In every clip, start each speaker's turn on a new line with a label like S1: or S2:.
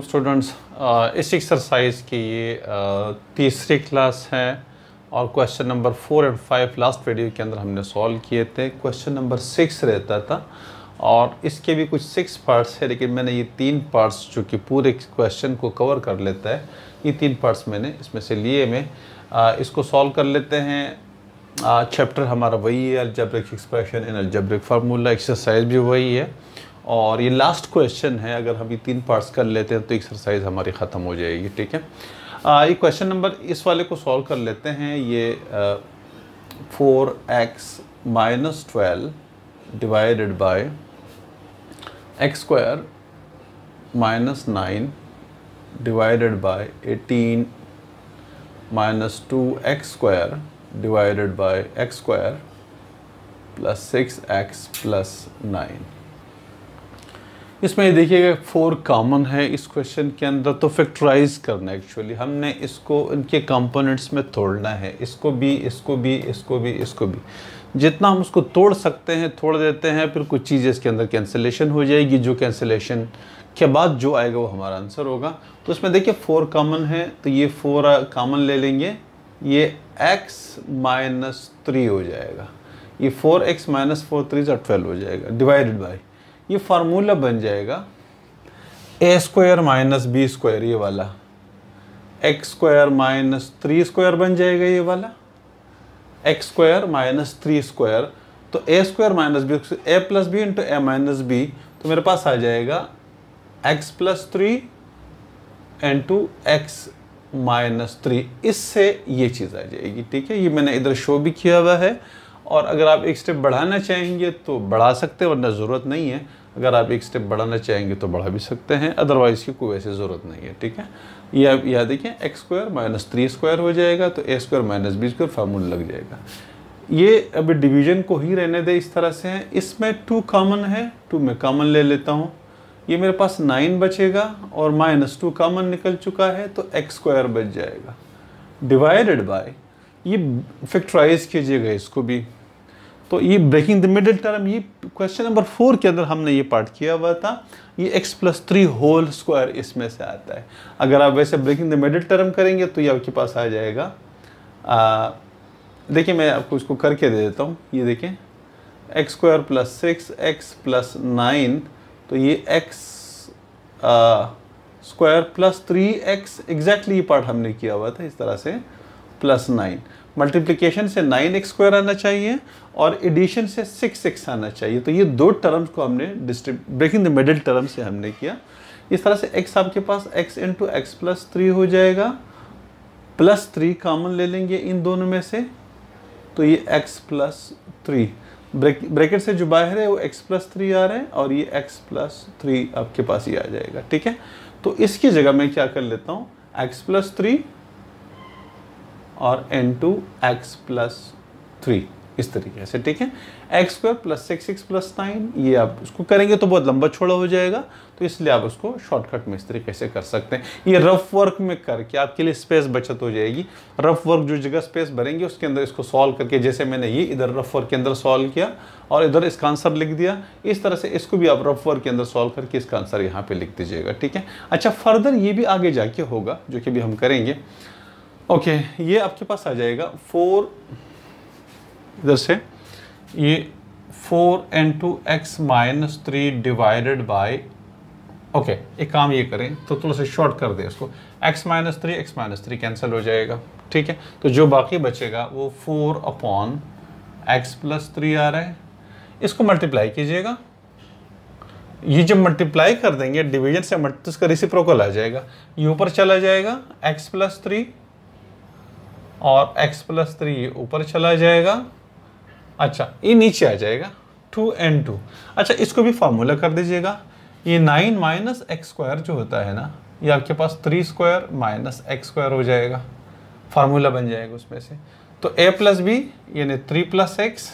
S1: students uh, इस exercise की ये uh, तीसरी क्लास है और question number four and five last video के अंदर हमने सॉल्व किए थे क्वेश्चन नंबर सिक्स रहता था और इसके भी कुछ सिक्स पार्ट्स है लेकिन मैंने ये तीन पार्ट्स जो कि पूरे क्वेश्चन को कवर कर लेता है ये तीन पार्ट्स मैंने इसमें से लिए आ, uh, इसको सॉल्व कर लेते हैं चैप्टर हमारा वही है algebraic expression in algebraic formula exercise भी वही है और ये लास्ट क्वेश्चन है अगर हम ये तीन पार्ट्स कर लेते हैं तो एक्सरसाइज हमारी ख़त्म हो जाएगी ठीक है आ, ये क्वेश्चन नंबर इस वाले को सॉल्व कर लेते हैं ये four x minus twelve divided by x square minus nine divided by eighteen minus two x square divided by x square plus six x plus nine इसमें देखिएगा फोर कॉमन है इस क्वेश्चन के अंदर तो फैक्टराइज करना एक्चुअली हमने इसको इनके कंपोनेंट्स में तोड़ना है इसको भी इसको भी इसको भी इसको भी जितना हम उसको तोड़ सकते हैं तोड़ देते हैं फिर कुछ चीज़ें इसके अंदर कैंसिलेशन हो जाएगी जो कैंसिलेशन के बाद जो आएगा वो हमारा आंसर होगा तो इसमें देखिए फोर कॉमन है तो ये फोर कॉमन ले लेंगे ये एक्स माइनस थ्री हो जाएगा ये four x minus four three twelve हो जाएगा डिवाइडेड बाई ये फार्मूला बन जाएगा a square minus b square ये वाला x square minus three square बन जाएगा ये वाला x square minus three square तो a square minus b a plus b into a minus b तो मेरे पास आ जाएगा x plus three into x minus three इससे ये चीज़ आ जाएगी ठीक है ये मैंने इधर शो भी किया हुआ है और अगर आप एक स्टेप बढ़ाना चाहेंगे तो बढ़ा सकते हैं वरना ज़रूरत नहीं है अगर आप एक स्टेप बढ़ाना चाहेंगे तो बढ़ा भी सकते हैं अदरवाइज़ की कोई ऐसी ज़रूरत नहीं है ठीक है ये आप यह देखिए x square minus three square हो जाएगा तो a square minus b square formula लग जाएगा ये अभी डिवीजन को ही रहने दे इस तरह से है इसमें टू कॉमन है टू मैं कॉमन ले लेता हूँ ये मेरे पास नाइन बचेगा और माइनस टू कॉमन निकल चुका है तो एक्स स्क्वायर बच जाएगा डिवाइडेड बाय ये फैक्ट्राइज कीजिएगा इसको भी तो ये ब्रेकिंग द मिडिल टर्म ये क्वेश्चन नंबर फोर के अंदर हमने ये पार्ट किया हुआ था ये x plus three whole square इसमें से आता है अगर आप वैसे ब्रेकिंग द मिडिल टर्म करेंगे तो ये आपके पास आ जाएगा देखिए मैं आपको इसको करके दे देता हूँ ये देखें x square plus six x plus nine तो ये x square plus three x exactly ये पार्ट हमने किया हुआ था इस तरह से प्लस नाइन मल्टीप्लीकेशन से नाइन एक्स स्क्वायर आना चाहिए और एडिशन से सिक्स एक्स आना चाहिए तो ये दो टर्म्स को हमने district breaking the middle term से हमने किया इस तरह से एक्स आपके पास x into x plus three हो जाएगा प्लस थ्री कॉमन ले लेंगे इन दोनों में से तो ये एक्स प्लस थ्री ब्रैकेट से जो बाहर है वो एक्स प्लस थ्री आ रहे हैं और ये एक्स प्लस थ्री आपके पास ही आ जाएगा ठीक है तो इसकी जगह मैं क्या कर लेता हूँ एक्स प्लस थ्री और into x plus three इस तरीके से ठीक है x square plus six x plus nine ये आप उसको करेंगे तो बहुत लंबा छोड़ा हो जाएगा तो इसलिए आप उसको शॉर्टकट में इस तरीके से कर सकते हैं ये रफ वर्क में करके आपके लिए स्पेस बचत हो जाएगी रफ वर्क जो जगह स्पेस भरेंगे उसके अंदर इसको सॉल्व करके जैसे मैंने ये इधर रफ वर्क के अंदर सॉल्व किया और इधर इसका आंसर लिख दिया इस तरह से इसको भी आप रफ वर्क के अंदर सॉल्व करके इसका आंसर यहाँ पर लिख दीजिएगा ठीक है अच्छा फर्दर ये भी आगे जाके होगा जो कि अभी हम करेंगे ओके okay, ये आपके पास आ जाएगा फोर इधर से ये four into x minus three divided by okay एक काम ये करें तो थोड़ा सा शॉर्ट कर दें इसको x minus three x minus three cancel हो जाएगा ठीक है तो जो बाकी बचेगा वो four upon x plus three आ रहा है इसको मल्टीप्लाई कीजिएगा ये जब मल्टीप्लाई कर देंगे डिवीजन से मल्टी तो इसका रिसिप्रोकल आ जाएगा ये ऊपर चला जाएगा x प्लस थ्री और x प्लस थ्री ये ऊपर चला जाएगा अच्छा ये नीचे आ जाएगा टू एन टू अच्छा इसको भी फार्मूला कर दीजिएगा ये नाइन माइनस एक्स स्क्वायर जो होता है ना ये आपके पास three square minus x square हो जाएगा फार्मूला बन जाएगा उसमें से तो ए प्लस बी यानी थ्री प्लस एक्स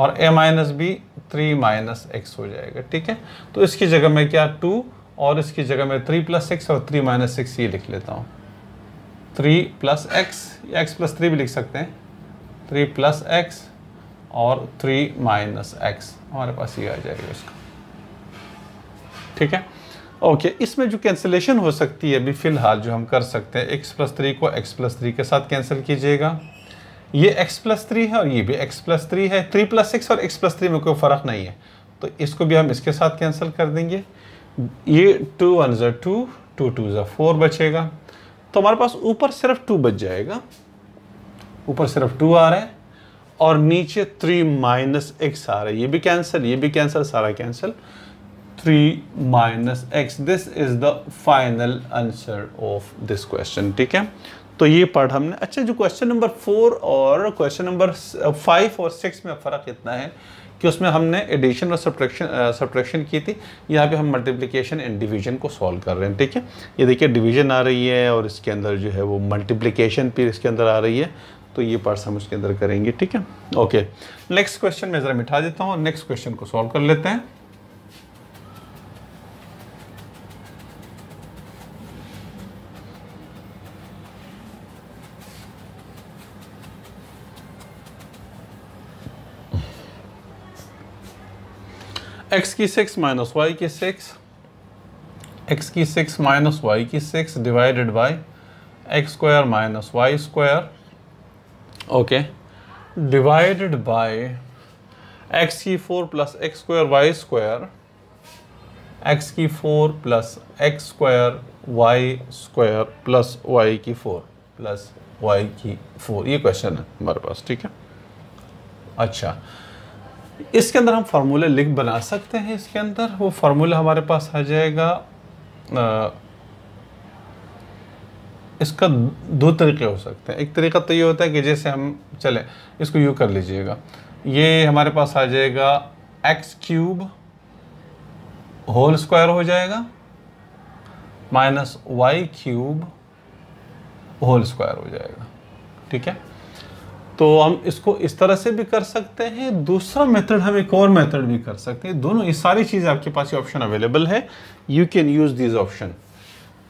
S1: और a minus b three minus x हो जाएगा ठीक है तो इसकी जगह मैं क्या टू और इसकी जगह मैं थ्री प्लस सिक्स और थ्री माइनस सिक्स ये लिख लेता हूँ three plus x x plus three भी लिख सकते हैं थ्री प्लस एक्स और थ्री माइनस एक्स हमारे पास ये आ जाएगा इसका ठीक है ओके okay, इसमें जो कैंसिलेशन हो सकती है अभी फ़िलहाल जो हम कर सकते हैं एक्स प्लस थ्री को एक्स प्लस थ्री के साथ कैंसिल कीजिएगा ये एक्स प्लस थ्री है और ये भी एक्स प्लस थ्री है थ्री प्लस एक्स और एक्स प्लस थ्री में कोई फ़र्क नहीं है तो इसको भी हम इसके साथ कैंसिल कर देंगे ये टू वन ज़ा टू टू टू ज़ा फोर बचेगा तो हमारे पास ऊपर सिर्फ टू बच जाएगा ऊपर सिर्फ टू आ रहा है और नीचे थ्री माइनस एक्स आ रहा है ये भी कैंसिल ये भी कैंसिल सारा cancel three minus x this is the final answer of this question ठीक है तो ये पार्ट हमने अच्छा जो क्वेश्चन नंबर फोर और क्वेश्चन नंबर फाइव और सिक्स में फ़र्क इतना है कि उसमें हमने एडिशन और सब्ट्रैक्शन सब्ट्रैक्शन uh, की थी यहाँ पे हम मल्टीप्लिकेशन एंड डिवीजन को सॉल्व कर रहे हैं ठीक है ये देखिए डिवीजन आ रही है और इसके अंदर जो है वो मल्टीप्लिकेशन फिर इसके अंदर आ रही है तो ये पार्ट्स हम उसके अंदर करेंगे ठीक है ओके नेक्स्ट क्वेश्चन में ज़रा मिठा देता हूँ नेक्स्ट क्वेश्चन को सॉल्व कर लेते हैं एक्स की सिक्स माइनस वाई की सिक्स एक्स की सिक्स माइनस वाई की six divided by x square minus y square okay divided by x की four plus x square y square x की four plus x square y square plus y की four plus y की four ये question है हमारे पास ठीक है अच्छा इसके अंदर हम फार्मूले लिख बना सकते हैं इसके अंदर वो फार्मूला हमारे पास आ जाएगा आ, इसका दो तरीके हो सकते हैं एक तरीका तो ये होता है कि जैसे हम चले इसको यू कर लीजिएगा ये हमारे पास आ जाएगा एक्स क्यूब होल स्क्वायर हो जाएगा minus y cube whole square हो जाएगा ठीक है तो हम इसको इस तरह से भी कर सकते हैं दूसरा मेथड हम एक और मेथड भी कर सकते हैं दोनों ये सारी चीज़ें आपके पास ये ऑप्शन अवेलेबल है you can use this option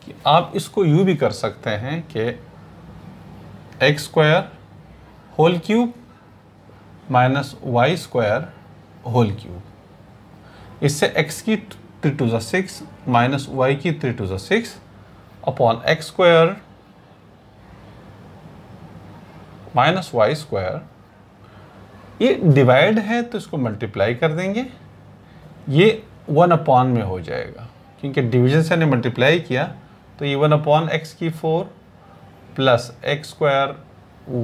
S1: कि आप इसको यू भी कर सकते हैं कि x square whole cube minus y square whole cube इससे एक्स की थ्री टू ज़ा सिक्स माइनस वाई की थ्री टू ज़ा six upon x square minus y square ये डिवाइड है तो इसको मल्टीप्लाई कर देंगे ये वन अपॉन में हो जाएगा क्योंकि डिवीजन से हमने मल्टीप्लाई किया तो ये वन अपॉन एक्स की four plus x square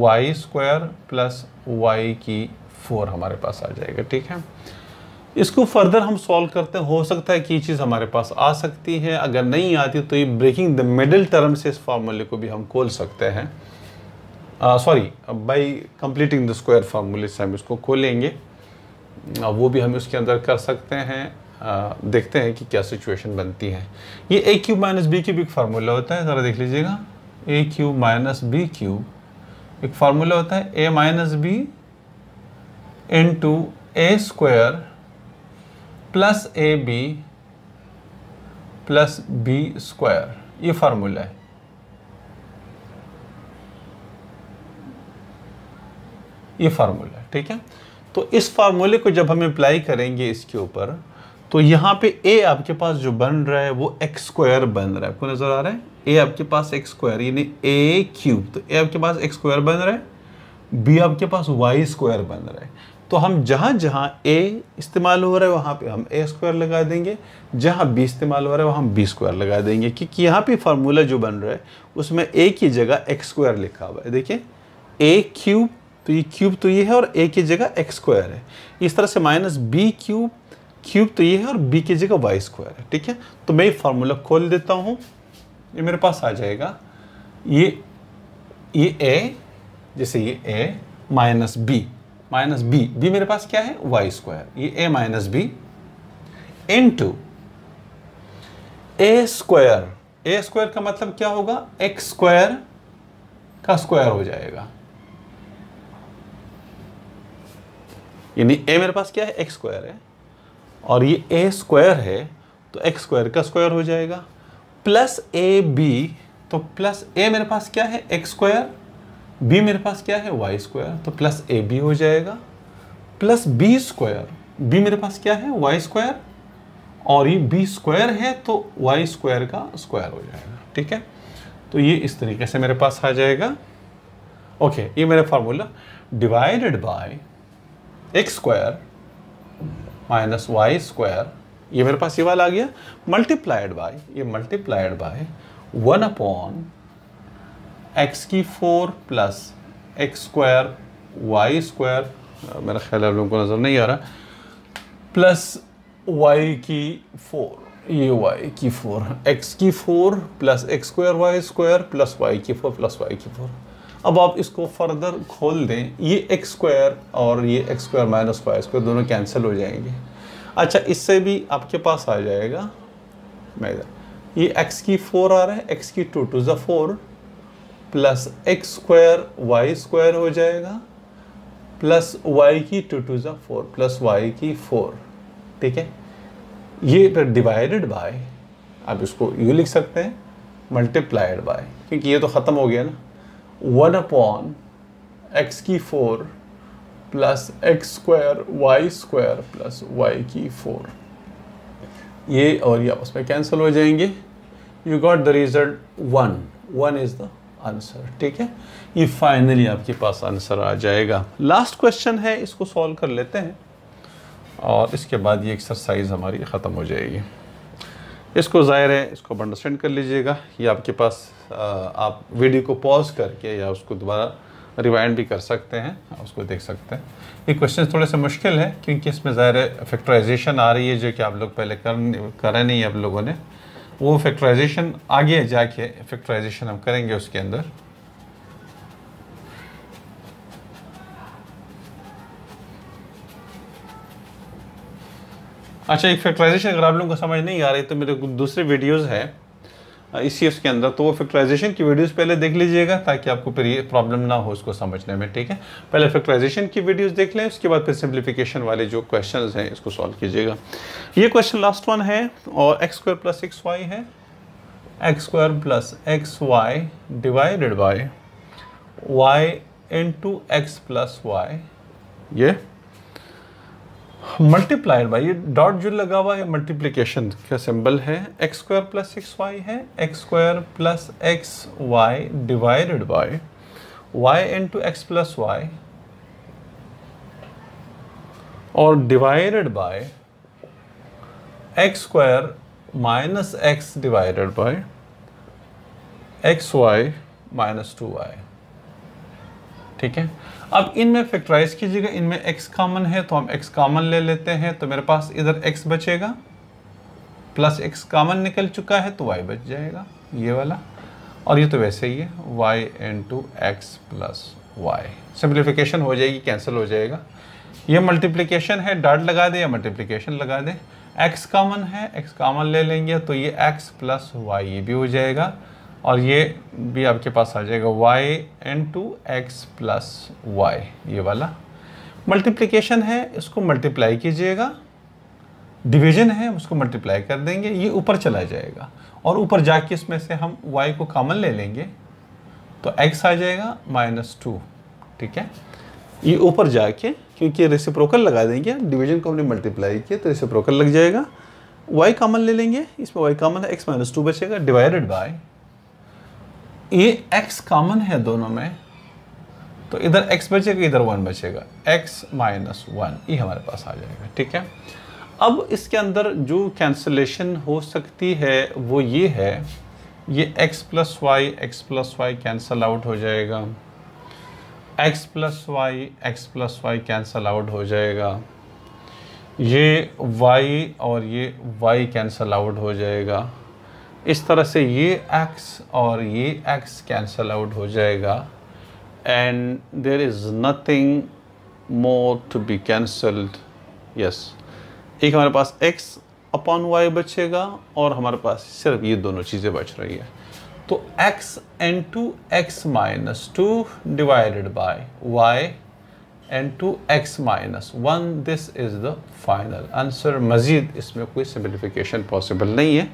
S1: y square plus y की फोर हमारे पास आ जाएगा ठीक है इसको फर्दर हम सॉल्व करते हैं हो सकता है कि ये चीज़ हमारे पास आ सकती है अगर नहीं आती तो ये ब्रेकिंग द मिडिल टर्म से इस फार्मूले को भी हम खोल सकते हैं sorry by completing the square फार्मूले से हम इसको खोलेंगे uh, वो भी हम इसके अंदर कर सकते हैं आ, uh, देखते हैं कि क्या सिचुएशन बनती है ये a cube minus b cube एक फार्मूला होता है ज़रा देख लीजिएगा a cube minus b cube एक फार्मूला होता है a minus b into a square plus a b plus b square ये फार्मूला है ये फार्मूला ठीक है तो इस फार्मूले को जब हम अप्लाई करेंगे इसके ऊपर तो यहाँ पे ए आपके पास जो बन रहा है वो एक्स स्क्वायर बन रहा है आपको नज़र आ रहा है ए आपके पास एक्स स्क्वायर यानी ए क्यूब तो ए आपके पास एक्स स्क्वायर बन रहा है बी आपके पास वाई स्क्वायर बन रहा है तो हम जहाँ जहाँ ए इस्तेमाल हो रहा है वहाँ पे हम ए स्क्वायर लगा देंगे जहाँ बी इस्तेमाल हो रहा है वहाँ हम बी स्क्वायर लगा देंगे क्योंकि यहाँ पे फार्मूला जो बन रहा है उसमें ए की जगह एक्स स्क्वायर लिखा हुआ है देखिए ए क्यूब तो ये क्यूब तो ये है और ए की जगह एक्स स्क्वायर है इस तरह से माइनस बी क्यूब क्यूब तो ये है और बी की जगह वाई स्क्वायर है ठीक है तो मैं ये फार्मूला खोल देता हूँ ये मेरे पास आ जाएगा ये ये ए जैसे ये a minus b minus b b मेरे पास क्या है वाई स्क्वायर ये a minus b into a square a square का मतलब क्या होगा एक्स स्क्वायर का स्क्वायर हो जाएगा यानी ए मेरे पास क्या है एक्स स्क्वायर है और ये ए स्क्वायर है तो एक्स स्क्वायर का स्क्वायर हो जाएगा प्लस ए बी तो प्लस ए मेरे पास क्या है एक्स स्क्वायर बी मेरे पास क्या है वाई स्क्वायर तो प्लस ए बी हो जाएगा प्लस बी स्क्वायर बी मेरे पास क्या है वाई स्क्वायर और ये बी स्क्वायर है तो वाई स्क्वायर का स्क्वायर हो जाएगा ठीक है तो ये इस तरीके से मेरे पास आ जाएगा ओके ये मेरा formula divided by x square minus y square ये मेरे पास ये वाला आ गया मल्टीप्लाइड बाय ये multiplied by one upon x की four plus x square y square मेरा ख्याल आप लोगों को नज़र नहीं आ रहा प्लस वाई की फोर ये वाई की फोर एक्स की four plus x square y square plus y की फोर प्लस वाई की फोर अब आप इसको फर्दर खोल दें ये एक्स स्क्वायर और ये x square minus y square दोनों कैंसिल हो जाएंगे अच्छा इससे भी आपके पास आ जाएगा मैं ये एक्स की फोर आ रहा है एक्स की टू टू ज़ा four plus x square y square हो जाएगा प्लस वाई की टू टू ज़ा फोर प्लस वाई की फोर ठीक है ये फिर डिवाइडेड बाय आप इसको यू लिख सकते हैं मल्टीप्लाइड बाय क्योंकि ये तो ख़त्म हो गया ना वन अपॉन एक्स की four plus x square y square plus y की फोर ये और ये आपस में कैंसिल हो जाएंगे you got the result one one is the answer ठीक है ये फाइनली आपके पास आंसर आ जाएगा लास्ट क्वेश्चन है इसको सॉल्व कर लेते हैं और इसके बाद ये एक्सरसाइज हमारी ख़त्म हो जाएगी इसको ज़ाहिर है इसको अंडरस्टैंड कर लीजिएगा ये आपके पास आप वीडियो को पॉज करके या उसको दोबारा रिवाइंड भी कर सकते हैं उसको देख सकते हैं ये क्वेश्चन थोड़े से मुश्किल है क्योंकि इसमें ज़ाहिर फैक्टराइजेशन आ रही है जो कि आप लोग पहले कर करा नहीं आप लोगों ने वो फैक्टराइजेशन आगे जाके फैक्टराइजेशन हम करेंगे उसके अंदर अच्छा एक फैक्टराइजेशन अगर आप लोगों को समझ नहीं आ रही तो मेरे दूसरे वीडियोज़ हैं इसी के अंदर तो वो फैक्टराइजेशन की वीडियोस पहले देख लीजिएगा ताकि आपको फिर ये प्रॉब्लम ना हो उसको समझने में ठीक है पहले फैक्टराइजेशन की वीडियोस देख लें उसके बाद फिर सिंप्लीफिकेशन वाले जो क्वेश्चन हैं इसको सॉल्व कीजिएगा ये क्वेश्चन लास्ट वन है और x square plus six y है x square plus x y divided by y into x plus y ये मल्टीप्लायर भाई ये डॉट जो लगा हुआ है मल्टीप्लीकेशन का सिंबल है x square plus six y है x square plus x y divided by y into x plus y और divided by x square minus x divided by x y minus two y ठीक है अब इनमें factorise कीजिएगा इनमें x common है तो हम x कॉमन ले लेते हैं तो मेरे पास इधर x बचेगा प्लस एक्स कॉमन निकल चुका है तो y बच जाएगा ये वाला और ये तो वैसे ही है y into x plus y simplification हो जाएगी कैंसिल हो जाएगा ये मल्टीप्लीकेशन है डॉट लगा दे या मल्टीप्लीकेशन लगा दे x कॉमन है x कॉमन ले लेंगे तो ये x प्लस वाई ये भी हो जाएगा और ये भी आपके पास आ जाएगा y into x plus y ये वाला मल्टीप्लीकेशन है इसको मल्टीप्लाई कीजिएगा डिवीजन है उसको मल्टीप्लाई कर देंगे ये ऊपर चला जाएगा और ऊपर जाके इसमें से हम y को कामन ले लेंगे तो x आ जाएगा माइनस टू ठीक है ये ऊपर जाके क्योंकि रेसिप्रोकल लगा देंगे डिवीजन को हमने मल्टीप्लाई किया तो रेसिप्रोकल लग जाएगा y कामन ले लेंगे इसमें y कामन है x माइनस टू बचेगा divided by a x common है दोनों में तो इधर x बचेगा इधर वन बचेगा x माइनस वन ये हमारे पास आ जाएगा ठीक है अब इसके अंदर जो कैंसलेशन हो सकती है वो ये है ये x plus y x plus y cancel out हो जाएगा x plus y x plus y cancel out हो जाएगा ये y और ये y कैंसल आउट हो जाएगा इस तरह से ये एक्स और ये एक्स कैंसल आउट हो जाएगा and there is nothing more to be cancelled yes एक हमारे पास एक्स अपॉन वाई बचेगा और हमारे पास सिर्फ ये दोनों चीज़ें बच रही है तो x into x minus two divided by y into x minus one this is the final answer मज़ीद इसमें कोई सिम्प्लीफिकेशन पॉसिबल नहीं है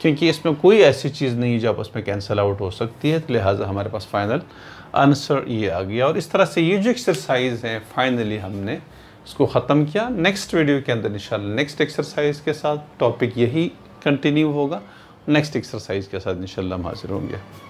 S1: क्योंकि इसमें कोई ऐसी चीज़ नहीं है जो आपस में कैंसिल आउट हो सकती है तो लिहाजा हमारे पास फाइनल आंसर ये आ गया और इस तरह से ये जो एक्सरसाइज है फाइनली हमने इसको ख़त्म किया नेक्स्ट वीडियो के अंदर इंशाल्लाह नेक्स्ट एक्सरसाइज के साथ टॉपिक यही कंटिन्यू होगा नेक्स्ट एक्सरसाइज के साथ इंशाल्लाह हम हाजिर होंगे